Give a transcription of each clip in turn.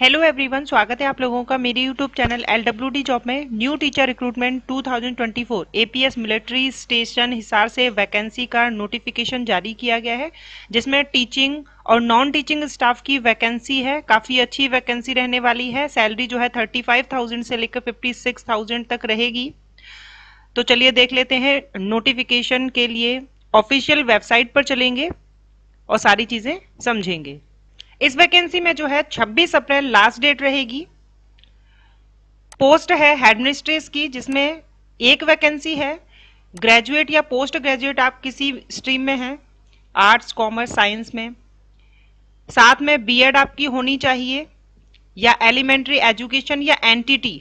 hello everyone स्वागत है आप लोगों का मेरे YouTube channel L W D job में new teacher recruitment 2024 APS military station Hisar से वैकेंसी का नोटिफिकेशन जारी किया गया है जिसमें टीचिंग और नॉन टीचिंग स्टाफ की वैकेंसी है काफ़ी अच्छी वैकेंसी रहने वाली है सैलरी जो है 35,000 से लेकर 56,000 तक रहेगी तो चलिए देख लेते हैं नोटिफिकेशन के लिए ऑफिशियल वेबसाइट पर चलेंगे और सारी चीज़ें समझेंगे इस वैकेंसी में जो है 26 अप्रैल लास्ट डेट रहेगी पोस्ट है हेडमिस्ट्रेस की जिसमें एक वैकेंसी है ग्रेजुएट या पोस्ट ग्रेजुएट आप किसी स्ट्रीम में हैं आर्ट्स कॉमर्स साइंस में साथ में बीएड आपकी होनी चाहिए या एलिमेंट्री एजुकेशन या एनटीटी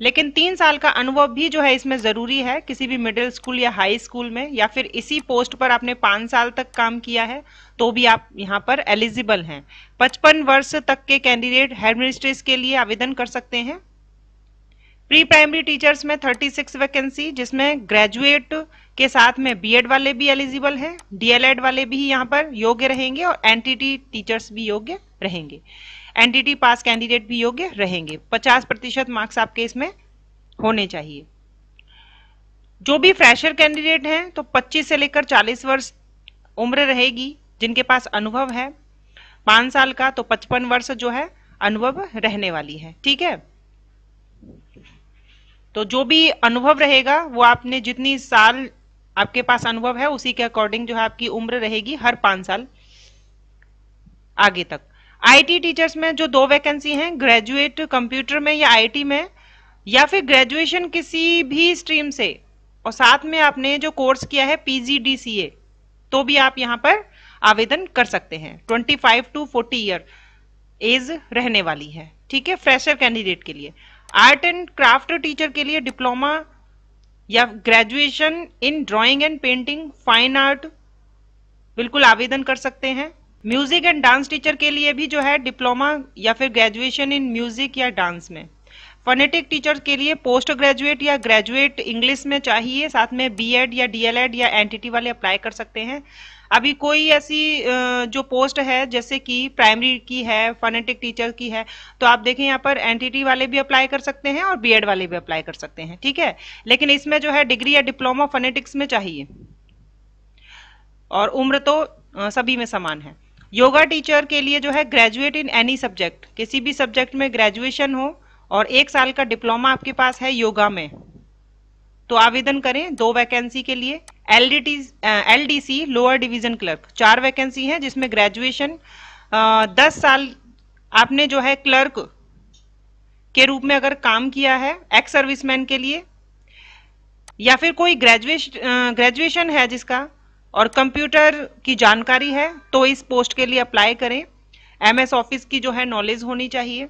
लेकिन तीन साल का अनुभव भी जो है इसमें ज़रूरी है किसी भी मिडिल स्कूल या हाई स्कूल में या फिर इसी पोस्ट पर आपने पांच साल तक काम किया है तो भी आप यहाँ पर एलिजिबल हैं पचपन वर्ष तक के कैंडिडेट हेडमिनिस्ट्रेस के लिए आवेदन कर सकते हैं प्री प्राइमरी टीचर्स में 36 वैकेंसी जिसमें ग्रेजुएट के साथ में बीएड वाले भी एलिजिबल हैं डीएलएड वाले भी यहाँ पर योग्य रहेंगे और एनटीटी टीचर्स भी योग्य रहेंगे एनडीटी पास कैंडिडेट भी योग्य रहेंगे 50 प्रतिशत मार्क्स आपके इसमें होने चाहिए जो भी फ्रेशर कैंडिडेट हैं तो 25 से लेकर 40 वर्ष उम्र रहेगी जिनके पास अनुभव है पांच साल का तो 55 वर्ष जो है अनुभव रहने वाली है ठीक है तो जो भी अनुभव रहेगा वो आपने जितनी साल आपके पास अनुभव है उसी के अकॉर्डिंग जो है आपकी उम्र रहेगी हर पांच साल आगे तक आईटी टीचर्स में जो दो वैकेंसी हैं ग्रेजुएट कंप्यूटर में या आईटी में या फिर ग्रेजुएशन किसी भी स्ट्रीम से और साथ में आपने जो कोर्स किया है पीजीडीसीए तो भी आप यहाँ पर आवेदन कर सकते हैं 25 टू फोर्टी ईयर एज रहने वाली है ठीक है फ्रेशर कैंडिडेट के लिए आर्ट एंड क्राफ्ट टीचर के लिए डिप्लोमा या graduation in drawing and painting fine art बिल्कुल आवेदन कर सकते हैं म्यूजिक एंड डांस टीचर के लिए भी जो है डिप्लोमा या फिर ग्रेजुएशन इन म्यूजिक या डांस में फोनेटिक टीचर के लिए पोस्ट ग्रेजुएट या ग्रेजुएट इंग्लिश में चाहिए साथ में बीएड या डीएलएड या एनटीटी वाले अप्लाई कर सकते हैं अभी कोई ऐसी जो पोस्ट है जैसे कि प्राइमरी की है फोनेटिक टीचर की है तो आप देखें यहाँ पर एनटीटी वाले भी अप्लाई कर सकते हैं और बीएड वाले भी अप्लाई कर सकते हैं ठीक है लेकिन इसमें जो है डिग्री या डिप्लोमा फोनेटिक्स में चाहिए और उम्र तो सभी में समान है योगा टीचर के लिए जो है ग्रेजुएट इन एनी सब्जेक्ट किसी भी सब्जेक्ट में ग्रेजुएशन हो और एक साल का डिप्लोमा आपके पास है योगा में तो आवेदन करें दो वैकेंसी के लिए L D T L D C lower division clerk चार वैकेंसी हैं जिसमें ग्रेजुएशन दस साल आपने जो है क्लर्क के रूप में अगर काम किया है एक्स सर्विसमैन के लिए या फिर कोई ग्रेजुएशन ग्रेजुएशन है जिसका और कंप्यूटर की जानकारी है तो इस पोस्ट के लिए अप्लाई करें एमएस ऑफिस की जो है नॉलेज होनी चाहिए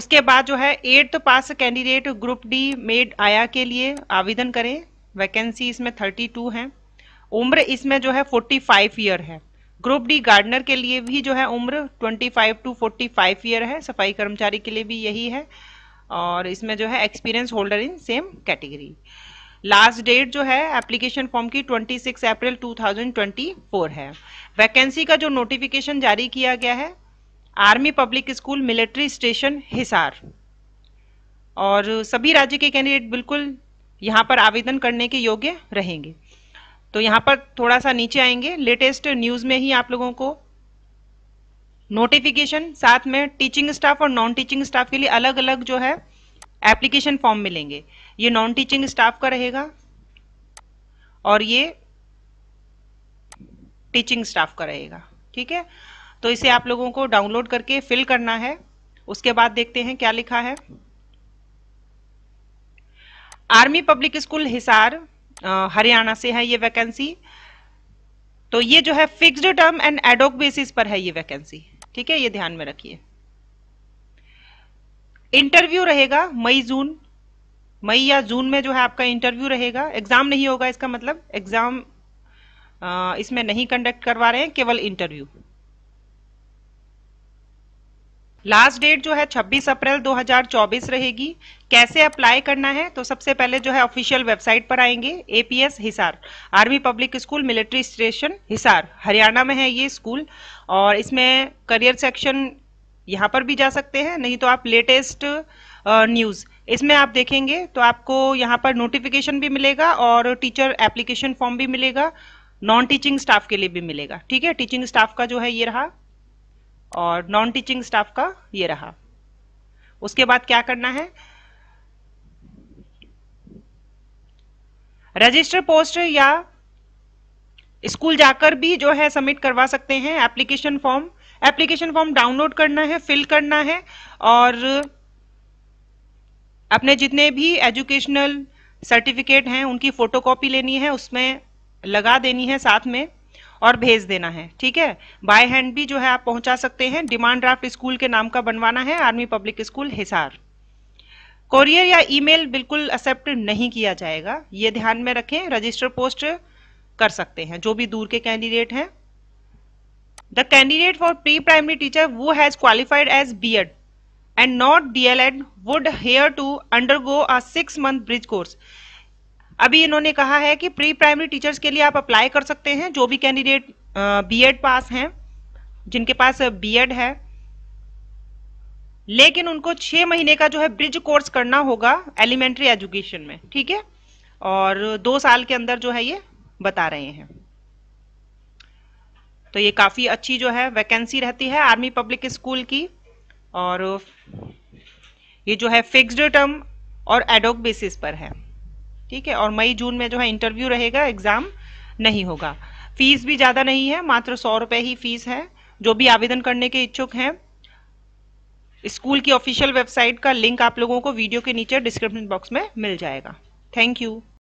उसके बाद जो है eighth pass candidate group D maid आया के लिए आवेदन करें वैकेंसी इसमें थर्टी टू है उम्र इसमें जो है फोर्टी फाइव ईयर है ग्रुप डी गार्डनर के लिए भी जो है उम्र twenty five to forty five year है सफाई कर्मचारी के लिए भी यही है और इसमें जो है experience holder in same category last date जो है एप्लीकेशन फॉर्म की 26 अप्रैल 2024 है वैकेंसी का जो नोटिफिकेशन जारी किया गया है army public school military station Hisar और सभी राज्य के कैंडिडेट बिल्कुल यहाँ पर आवेदन करने के योग्य रहेंगे तो यहाँ पर थोड़ा सा नीचे आएंगे लेटेस्ट न्यूज़ में ही आप लोगों को नोटिफिकेशन साथ में टीचिंग स्टाफ और नॉन टीचिंग स्टाफ के लिए अलग अलग जो है एप्लीकेशन फॉर्म मिलेंगे ये नॉन टीचिंग स्टाफ का रहेगा और ये टीचिंग स्टाफ का रहेगा ठीक है तो इसे आप लोगों को डाउनलोड करके फिल करना है उसके बाद देखते हैं क्या लिखा है army public school Hisar Haryana से है ये वैकेंसी तो ये जो है fixed term and ad hoc basis पर है ये वैकेंसी ठीक है ये ध्यान में रखिए इंटरव्यू रहेगा मई जून मई या जून में जो है आपका इंटरव्यू रहेगा एग्जाम नहीं होगा इसका मतलब एग्जाम इसमें नहीं कंडक्ट करवा रहे हैं केवल इंटरव्यू लास्ट डेट जो है 26 अप्रैल 2024 रहेगी कैसे अप्लाई करना है तो सबसे पहले जो है ऑफिशियल वेबसाइट पर आएंगे APS Hisar army public school military station Hisar Haryana में है ये स्कूल और इसमें करियर सेक्शन यहाँ पर भी जा सकते हैं नहीं तो आप लेटेस्ट न्यूज़ इसमें आप देखेंगे तो आपको यहाँ पर नोटिफिकेशन भी मिलेगा और टीचर एप्लीकेशन फॉर्म भी मिलेगा नॉन टीचिंग स्टाफ के लिए भी मिलेगा ठीक है टीचिंग स्टाफ का जो है ये रहा और नॉन टीचिंग स्टाफ का ये रहा उसके बाद क्या करना है रजिस्टर पोस्ट या स्कूल जाकर भी जो है सबमिट करवा सकते हैं application form application form download करना है फिल करना है और अपने जितने भी एजुकेशनल सर्टिफिकेट हैं उनकी फोटोकॉपी लेनी है उसमें लगा देनी है साथ में और भेज देना है ठीक है बाय हैंड भी जो है आप पहुंचा सकते हैं डिमांड ड्राफ्ट स्कूल के नाम का बनवाना है army public school Hisar courier या ईमेल बिल्कुल एक्सेप्ट नहीं किया जाएगा ये ध्यान में रखें रजिस्टर पोस्ट कर सकते हैं जो भी दूर के कैंडिडेट हैं the candidate for pre primary teacher who has qualified as B Ed and not D El Ed would have to go a six month bridge course अभी इन्होंने कहा है कि प्री प्राइमरी टीचर्स के लिए आप अप्लाई कर सकते हैं जो भी कैंडिडेट बी एड पास हैं जिनके पास बी एड है लेकिन उनको छह महीने का जो है ब्रिज कोर्स करना होगा एलिमेंट्री एजुकेशन में ठीक है और दो साल के अंदर जो है ये बता रहे हैं तो ये काफ़ी अच्छी जो है वैकेंसी रहती है आर्मी पब्लिक स्कूल की और ये जो है फिक्स्ड टर्म और एडोक बेसिस पर है ठीक है और मई जून में जो है इंटरव्यू रहेगा एग्ज़ाम नहीं होगा फीस भी ज़्यादा नहीं है मात्र सौ रुपये ही फीस है जो भी आवेदन करने के इच्छुक हैं स्कूल की ऑफिशियल वेबसाइट का लिंक आप लोगों को वीडियो के नीचे डिस्क्रिप्शन बॉक्स में मिल जाएगा थैंक यू